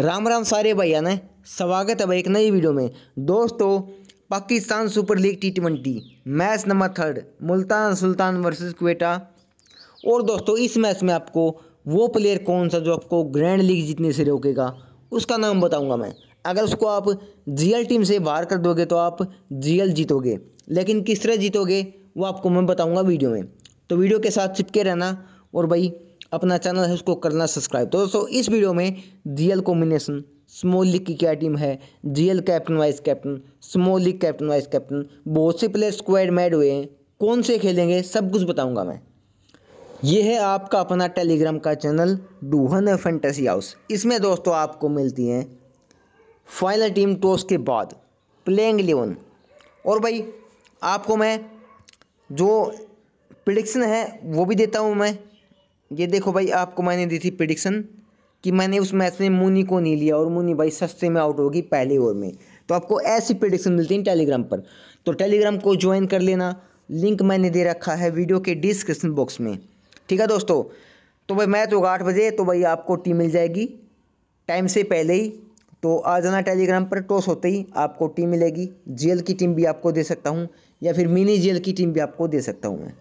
राम राम सारे भैया ने स्वागत है भाई एक नई वीडियो में दोस्तों Pakistan super league T twenty match number third Multan Sultan versus Quetta और दोस्तों इस मैच में आपको वो प्लेयर कौन सा जो आपको ग्रैंड लीग जीतने से रोकेगा उसका नाम बताऊंगा मैं अगर उसको आप जीएल टीम से बाहर कर दोगे तो आप जीएल जीतोगे लेकिन किस तरह जीतोगे वो आपको मैं बताऊँगा वीडियो में तो वीडियो के साथ चिपके रहना और भाई अपना चैनल है उसको करना सब्सक्राइब तो दोस्तों इस वीडियो में जीएल कॉम्बिनेशन स्मॉल लीग की क्या टीम है GL captain vice captain small league captain vice captain बहुत से प्लेयर स्क्वाड मैड हुए हैं कौन से खेलेंगे सब कुछ बताऊंगा मैं ये है आपका अपना टेलीग्राम का चैनल डूहन फैंटेसी हाउस इसमें दोस्तों आपको मिलती हैं फाइनल टीम टॉस के बाद प्लेइंग इलेवन और भाई आपको मैं जो प्रिडिक्शन है वो भी देता हूँ मैं ये देखो भाई आपको मैंने दी थी प्रिडिक्शन कि मैंने उस मैच में मुनी को नहीं लिया और मुनी भाई सस्ते में आउट होगी पहले ओवर में तो आपको ऐसी प्रिडिक्शन मिलती है टेलीग्राम पर तो टेलीग्राम को ज्वाइन कर लेना लिंक मैंने दे रखा है वीडियो के डिस्क्रिप्शन बॉक्स में ठीक है दोस्तों तो भाई मैच होगा आठ बजे तो भाई आपको टीम मिल जाएगी टाइम से पहले ही तो आ जाना टेलीग्राम पर टॉस होते ही आपको टीम मिलेगी जेल की टीम भी आपको दे सकता हूँ या फिर मिनी जेल की टीम भी आपको दे सकता हूँ मैं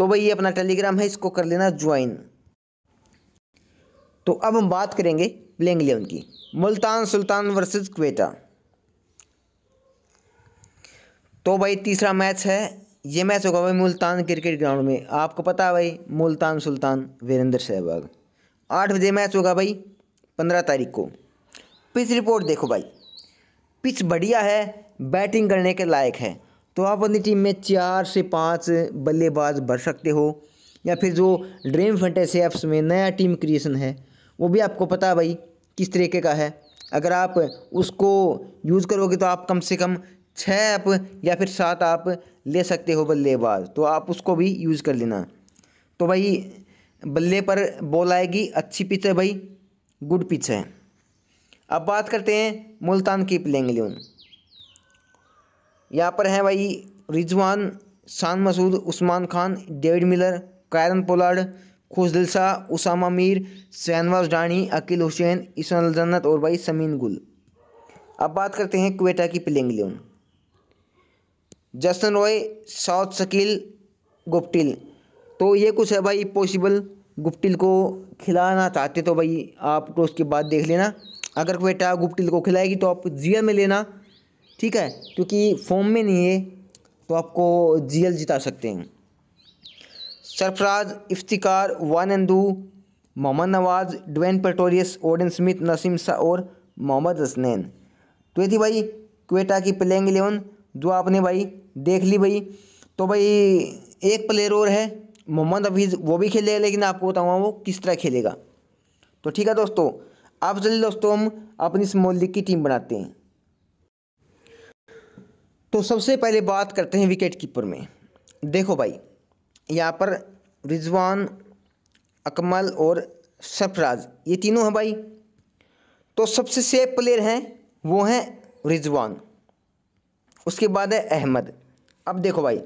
तो भाई ये अपना टेलीग्राम है इसको कर लेना ज्वाइन तो अब हम बात करेंगे प्लेइंग इलेवन की मुल्तान सुल्तान वर्सेस क्वेटा तो भाई तीसरा मैच है ये मैच होगा भाई मुल्तान क्रिकेट ग्राउंड में आपको पता है भाई मुल्तान सुल्तान वीरेंद्र सहवाग आठ बजे मैच होगा भाई पंद्रह तारीख को पिच रिपोर्ट देखो भाई पिच बढ़िया है बैटिंग करने के लायक है तो आप अपनी टीम में चार से पाँच बल्लेबाज भर सकते हो या फिर जो ड्रीम फंटेसी ऐप्स में नया टीम क्रिएशन है वो भी आपको पता भाई किस तरीके का है अगर आप उसको यूज़ करोगे तो आप कम से कम छः ऐप या फिर सात आप ले सकते हो बल्लेबाज तो आप उसको भी यूज़ कर लेना तो भाई बल्ले पर बॉल आएगी अच्छी पिच है भाई गुड पिच है अब बात करते हैं मुल्तान की प्लेंग इलेवन यहाँ पर हैं भाई Rizwan Shan Masood Usman Khan David Miller Kieron Pollard Khushdil Usama Mir Shahnawaz Dahani Akeal Hosein Ishan Jannat और भाई समीन गुल अब बात करते हैं क्वेटा की playing eleven Jason Roy Saud Shakeel Guptill तो ये कुछ है भाई पॉसिबल गुप्टिल को खिलाना चाहते तो भाई आप तो के बाद देख लेना अगर क्वेटा गुप्टिल को खिलाएगी तो आप जिया में लेना ठीक है क्योंकि फॉर्म में नहीं है तो आपको जीएल जिता सकते हैं सरफराज इफ्तिकार वन Wanindu Mohammad Nawaz Dwaine Pretorius Odean Smith Naseem सा और मोहम्मद हसनैन तो ये थी भाई क्वेटा की प्लेइंग इलेवन जो आपने भाई देख ली भाई तो भाई एक प्लेयर और है मोहम्मद हफीज़ वो भी खेलेगा लेकिन आपको बताऊँगा वो किस तरह खेलेगा तो ठीक है दोस्तों आप चलिए दोस्तों हम अपनी स्मॉल लीग की टीम बनाते हैं तो सबसे पहले बात करते हैं विकेट कीपर में देखो भाई यहाँ पर रिजवान अकमल और सरफराज ये तीनों हैं भाई तो सबसे सेफ प्लेयर हैं वो हैं रिजवान उसके बाद है अहमद अब देखो भाई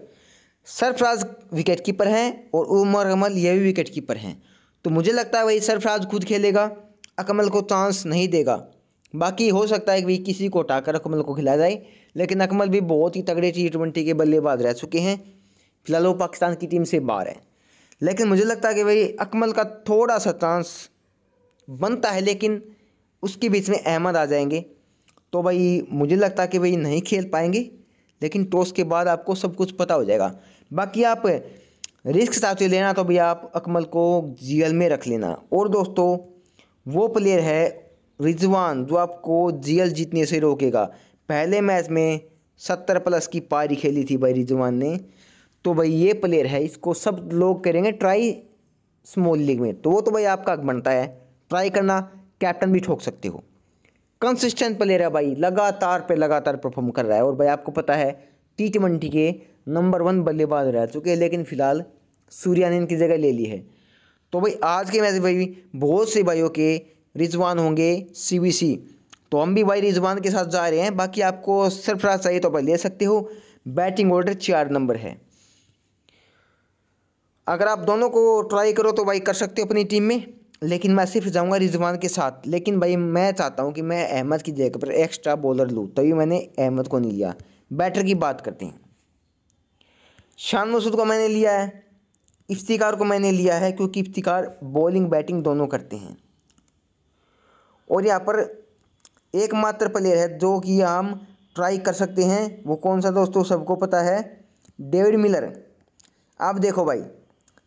सरफराज विकेट कीपर हैं और उमर अमल ये भी विकेट कीपर हैं तो मुझे लगता है भाई सरफराज खुद खेलेगा अकमल को चांस नहीं देगा बाकी हो सकता है कि किसी को उठाकर अकमल को खिलाया जाए लेकिन अकमल भी बहुत ही तगड़े टी ट्वेंटी के बल्लेबाज रह चुके हैं फिलहाल वो पाकिस्तान की टीम से बाहर है लेकिन मुझे लगता है कि भाई अकमल का थोड़ा सा चांस बनता है लेकिन उसके बीच में अहमद आ जाएंगे तो भाई मुझे लगता है कि भाई नहीं खेल पाएंगे लेकिन टॉस के बाद आपको सब कुछ पता हो जाएगा बाकी आप रिस्क साथ लेना तो भाई आप अकमल को जीएल में रख लेना और दोस्तों वो प्लेयर है रिजवान जो आपको जी जीतने से रोकेगा पहले मैच में सत्तर प्लस की पारी खेली थी भाई रिजवान ने तो भाई ये प्लेयर है इसको सब लोग करेंगे ट्राई स्मॉल लीग में तो वो तो भाई आपका बनता है ट्राई करना कैप्टन भी ठोक सकते हो कंसिस्टेंट प्लेयर है भाई लगातार पे लगातार परफॉर्म कर रहा है और भाई आपको पता है टी ट्वेंटी के नंबर वन बल्लेबाज रह चुके हैं लेकिन फिलहाल सूर्या ने इनकी जगह ले ली है तो भाई आज के मैच भाई बहुत से भाइयों के रिजवान होंगे सी तो हम भी भाई रिजवान के साथ जा रहे हैं बाकी आपको सरफराज चाहिए तो आप ले सकते हो बैटिंग ऑर्डर चार नंबर है अगर आप दोनों को ट्राई करो तो भाई कर सकते हो अपनी टीम में लेकिन मैं सिर्फ जाऊंगा रिजवान के साथ लेकिन भाई मैं चाहता हूं कि मैं अहमद की जगह पर एक्स्ट्रा बॉलर लूँ तभी मैंने अहमद को नहीं लिया बैटर की बात करते हैं शान मसूद को मैंने लिया है इफ्तिकार को मैंने लिया है क्योंकि इफ्तिकार बॉलिंग बैटिंग दोनों करते हैं और यहाँ पर एकमात्र प्लेयर है जो कि हम ट्राई कर सकते हैं वो कौन सा दोस्तों सबको पता है डेविड मिलर आप देखो भाई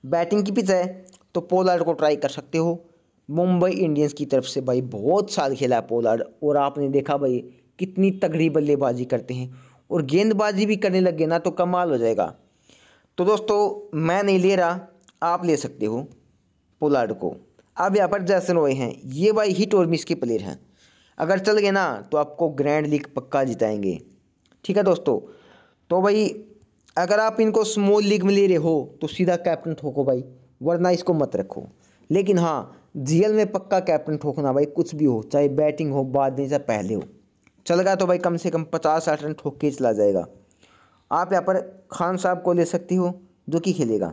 बैटिंग की पिच है तो पोलार्ड को ट्राई कर सकते हो मुंबई इंडियंस की तरफ से भाई बहुत साल खेला है पोलार्ड और आपने देखा भाई कितनी तगड़ी बल्लेबाजी करते हैं और गेंदबाजी भी करने लगे ना तो कमाल हो जाएगा तो दोस्तों मैं नहीं ले रहा आप ले सकते हो पोलार्ड को अब यहाँ पर जैसन वही हैं ये भाई हिट और मिस के प्लेयर हैं अगर चल गए ना तो आपको ग्रैंड लीग पक्का जिताएंगे ठीक है दोस्तों तो भाई अगर आप इनको स्मॉल लीग में ले रहे हो तो सीधा कैप्टन ठोको भाई वरना इसको मत रखो लेकिन हाँ जी में पक्का कैप्टन ठोकना भाई कुछ भी हो चाहे बैटिंग हो बाद में चाहे पहले हो चल गया तो भाई कम से कम पचास साठ रन ठोक के चला जाएगा आप यहाँ पर खान साहब को ले सकते हो जो कि खेलेगा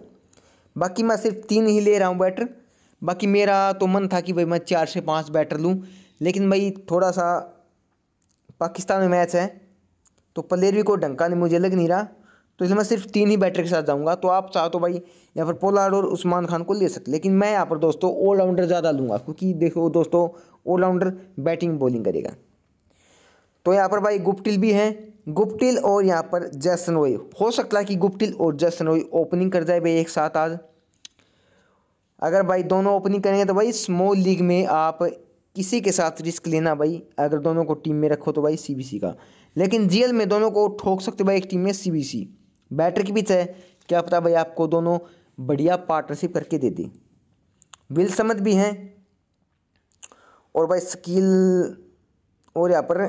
बाकी मैं सिर्फ तीन ही ले रहा हूँ बैटर बाकी मेरा तो मन था कि भाई मैं चार से पाँच बैटर लूँ लेकिन भाई थोड़ा सा पाकिस्तान में मैच है तो भी कोई डंका नहीं मुझे लग नहीं रहा तो इसलिए मैं सिर्फ तीन ही बैटर के साथ जाऊंगा तो आप चाहो तो भाई यहाँ पर पोलार्ड और उस्मान खान को ले सकते लेकिन मैं यहाँ पर दोस्तों ऑलराउंडर ज़्यादा लूँगा क्योंकि देखो दोस्तों ऑलराउंडर बैटिंग बॉलिंग करेगा तो यहाँ पर भाई गुप्टिल भी हैं गुप्टिल और यहाँ पर जैसन रोई हो सकता है कि गुप्टिल और जैसन रोई ओपनिंग कर जाए भाई एक साथ आज अगर भाई दोनों ओपनिंग करेंगे तो भाई स्मॉल लीग में आप किसी के साथ रिस्क लेना भाई अगर दोनों को टीम में रखो तो भाई सीबीसी का लेकिन जीएल में दोनों को ठोक सकते भाई एक टीम में सीबीसी बैटर की बीच है क्या पता भाई आपको दोनों बढ़िया पार्टनरशिप करके दे दें विल समझ भी हैं और भाई स्किल और यहाँ पर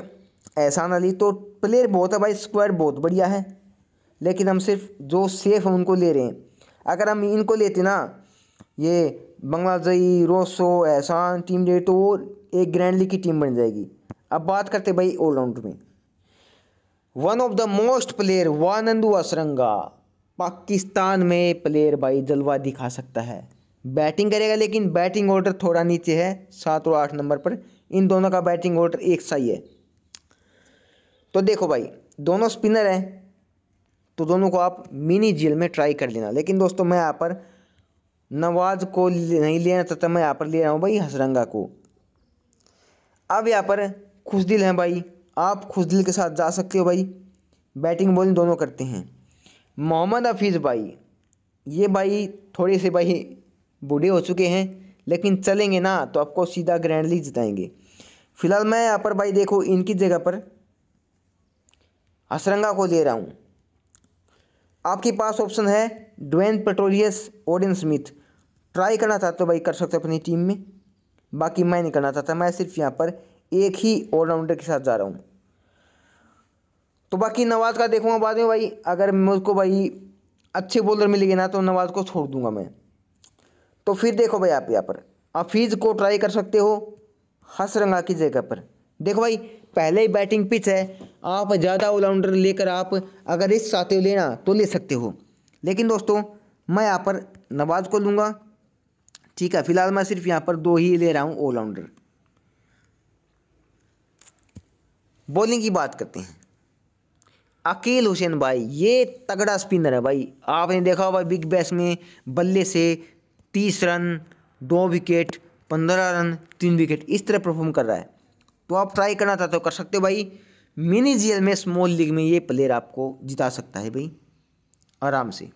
एहसान अली तो प्लेयर बहुत है भाई स्क्वाड बहुत बढ़िया है लेकिन हम सिर्फ जो सेफ हैं उनको ले रहे हैं अगर हम इनको लेते ना ये बंगलादेशी रोसो एहसान टीम जो तो वो एक ग्रैंड लीग की टीम बन जाएगी अब बात करते भाई ऑलराउंडर में one of the most player Wanindu Hasaranga Pakistan में प्लेयर भाई जलवा दिखा सकता है बैटिंग करेगा लेकिन बैटिंग ऑर्डर थोड़ा नीचे है सात और आठ नंबर पर इन दोनों का बैटिंग ऑर्डर एक सा ही है तो देखो भाई दोनों स्पिनर हैं तो दोनों को आप मिनी जेल में ट्राई कर लेना लेकिन दोस्तों मैं यहाँ पर नवाज को नहीं लेना चाहता तो मैं यहाँ पर ले रहा हूँ भाई हसरंगा को अब यहाँ पर खुश दिल हैं भाई आप खुश दिल के साथ जा सकते हो भाई बैटिंग बॉलिंग दोनों करते हैं मोहम्मद हफीज़ भाई ये भाई थोड़े से भाई बूढ़े हो चुके हैं लेकिन चलेंगे ना तो आपको सीधा ग्रैंड लीग जिताएंगे फिलहाल मैं यहाँ पर भाई देखो इनकी जगह पर हसरंगा को ले रहा हूँ आपके पास ऑप्शन है Dwaine Pretorius Odean Smith try करना चाहते हो भाई कर सकते हो अपनी टीम में बाकी मैं नहीं करना चाहता मैं सिर्फ यहाँ पर एक ही ऑलराउंडर के साथ जा रहा हूँ तो बाकी नवाज़ का देखूँगा बाद में भाई अगर मुझको भाई अच्छे बॉलर मिलेंगे ना तो नवाज़ को छोड़ दूंगा मैं तो फिर देखो भाई आप यहाँ पर आप को ट्राई कर सकते हो हसरंगा की जगह पर देखो भाई पहले ही बैटिंग पिच है आप ज़्यादा ऑलराउंडर लेकर आप अगर इस चाहते हो लेना तो ले सकते हो लेकिन दोस्तों मैं यहाँ पर नवाज़ को लूँगा ठीक है फिलहाल मैं सिर्फ यहाँ पर दो ही ले रहा हूँ ऑलराउंडर बॉलिंग की बात करते हैं अकील हुसैन भाई ये तगड़ा स्पिनर है भाई आपने देखा होगा बिग बैश में बल्ले से तीस रन दो विकेट पंद्रह रन तीन विकेट इस तरह परफॉर्म कर रहा है तो आप ट्राई करना चाहते हो कर सकते हो भाई मिनी जीएल में स्मॉल लीग में ये प्लेयर आपको जिता सकता है भाई आराम से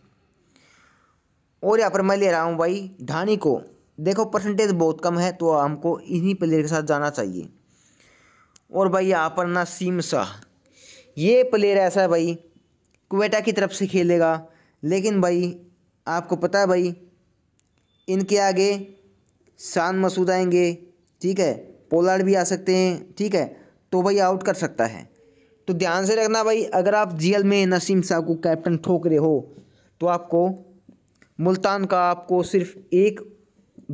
और यहाँ पर मैं ले रहा हूँ भाई ढानी को देखो परसेंटेज बहुत कम है तो हमको इन्हीं प्लेयर के साथ जाना चाहिए और भाई यहाँ पर ना सीम शाह ये प्लेयर ऐसा है भाई क्वेटा की तरफ से खेलेगा लेकिन भाई आपको पता है भाई इनके आगे शान मसूद आएंगे ठीक है पोलार्ड भी आ सकते हैं ठीक है तो भाई आउट कर सकता है तो ध्यान से रखना भाई अगर आप जीएल में नसीम साहब को कैप्टन ठोक रहे हो तो आपको मुल्तान का आपको सिर्फ एक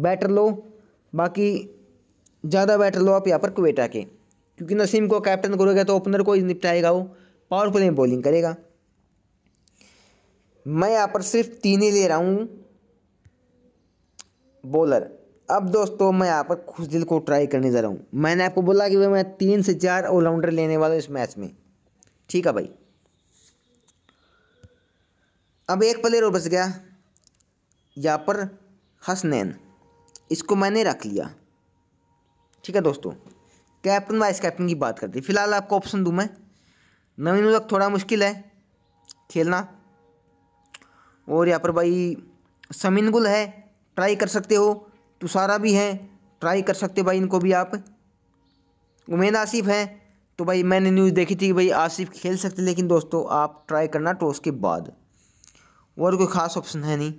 बैटर लो बाकी ज़्यादा बैटर लो आप यहाँ पर क्वेटा के क्योंकि नसीम को कैप्टन करोगे तो ओपनर को ही निपटाएगा वो पावर प्ले में बॉलिंग करेगा मैं यहाँ पर सिर्फ तीन ही ले रहा हूँ बॉलर अब दोस्तों मैं यहाँ पर खुश दिल को ट्राई करने जा रहा हूँ मैंने आपको बोला कि मैं तीन से चार ऑलराउंडर लेने वाला हूँ इस मैच में ठीक है भाई अब एक प्लेयर और बच गया यहाँ पर हसनैन इसको मैंने रख लिया ठीक है दोस्तों कैप्टन वाइस कैप्टन की बात करते फिलहाल आपको ऑप्शन दूँ मैं नवीन उलक थोड़ा मुश्किल है खेलना और यहाँ पर भाई समीन गुल है ट्राई कर सकते हो तुषारा भी हैं ट्राई कर सकते हो भाई इनको भी आप उमेद आसिफ हैं तो भाई मैंने न्यूज़ देखी थी कि भाई आसिफ खेल सकते लेकिन दोस्तों आप ट्राई करना टॉस के बाद और कोई ख़ास ऑप्शन है नहीं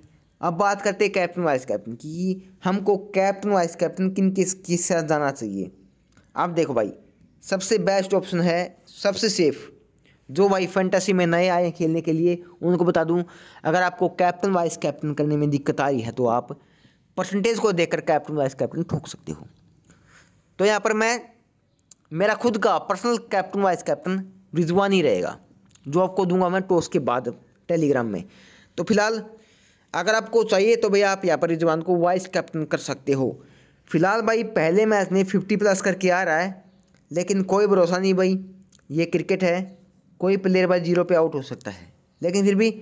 अब बात करते हैं कैप्टन वाइस कैप्टन की हमको कैप्टन वाइस कैप्टन किन किस किस साथ जाना चाहिए आप देखो भाई सबसे बेस्ट ऑप्शन है सबसे सेफ़ जो भाई फैंटेसी में नए आए खेलने के लिए उनको बता दूं अगर आपको कैप्टन वाइस कैप्टन करने में दिक्कत आ रही है तो आप परसेंटेज को देखकर कैप्टन वाइस कैप्टन ठोक सकते हो तो यहाँ पर मैं मेरा खुद का personal captain vice captain Rizwan ही रहेगा जो आपको दूंगा मैं टॉस के बाद टेलीग्राम में तो फिलहाल अगर आपको चाहिए तो भैया आप यहाँ पर रिजवान को वाइस कैप्टन कर सकते हो फिलहाल भाई पहले मैच में फिफ्टी प्लस करके आ रहा है लेकिन कोई भरोसा नहीं भाई ये क्रिकेट है कोई प्लेयर भाई जीरो पे आउट हो सकता है लेकिन फिर भी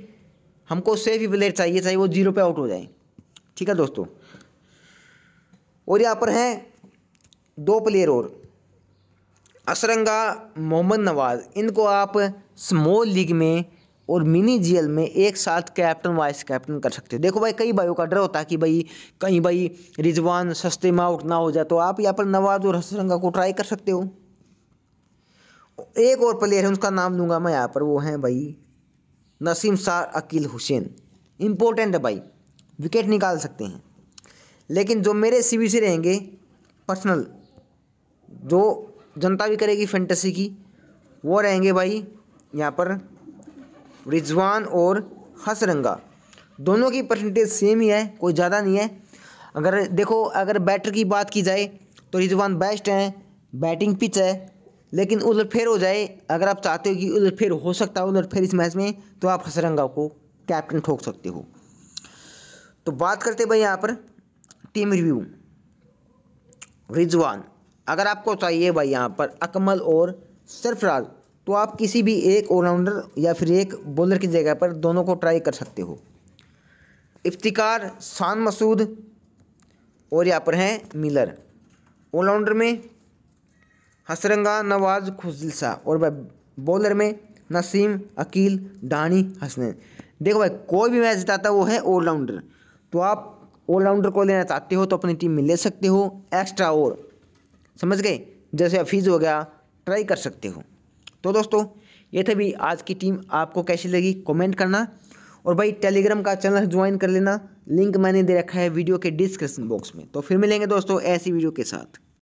हमको सेफ ही प्लेयर चाहिए चाहिए वो जीरो पे आउट हो जाए ठीक है दोस्तों और यहाँ पर हैं दो प्लेयर और असरंगा मोहम्मद नवाज़ इनको आप स्मॉल लीग में और मिनी जीएल में एक साथ कैप्टन वाइस कैप्टन कर सकते हैं देखो भाई कई भाइयों का डर होता है कि भाई कहीं भाई रिजवान सस्ते में आउट ना हो जाए तो आप यहाँ पर नवाज और हसरंगा को ट्राई कर सकते हो एक और प्लेयर है उसका नाम लूँगा मैं यहाँ पर वो हैं भाई Naseem Shah Akeal Hosein important है भाई विकेट निकाल सकते हैं लेकिन जो मेरे सी रहेंगे पर्सनल जो जनता भी करेगी फैंटेसी की वो रहेंगे भाई यहाँ पर रिजवान और हसरंगा दोनों की परसेंटेज सेम ही है कोई ज़्यादा नहीं है अगर देखो अगर बैटर की बात की जाए तो रिजवान बेस्ट हैं बैटिंग पिच है लेकिन उधर फेर हो जाए अगर आप चाहते हो कि उधर फेर हो सकता है उधर फेर इस मैच में तो आप हसरंगा को कैप्टन ठोक सकते हो तो बात करते भाई यहाँ पर टीम रिव्यू रिजवान अगर आपको चाहिए भाई यहाँ पर अकमल और सरफराज तो आप किसी भी एक ऑलराउंडर या फिर एक बॉलर की जगह पर दोनों को ट्राई कर सकते हो इफ्तिकार शान मसूद और यहाँ पर हैं मिलर ऑलराउंडर में हसरंगा नवाज खुजिल और भाई बॉलर में नसीम अकील डानी हसनैन देखो भाई कोई भी मैच जिताता वो है ऑलराउंडर तो आप ऑलराउंडर को लेना चाहते हो तो अपनी टीम में ले सकते हो एक्स्ट्रा और समझ गए जैसे हफीज़ हो गया ट्राई कर सकते हो तो दोस्तों ये थे भी आज की टीम आपको कैसी लगी कमेंट करना और भाई टेलीग्राम का चैनल ज्वाइन कर लेना लिंक मैंने दे रखा है वीडियो के डिस्क्रिप्शन बॉक्स में तो फिर मिलेंगे दोस्तों ऐसी वीडियो के साथ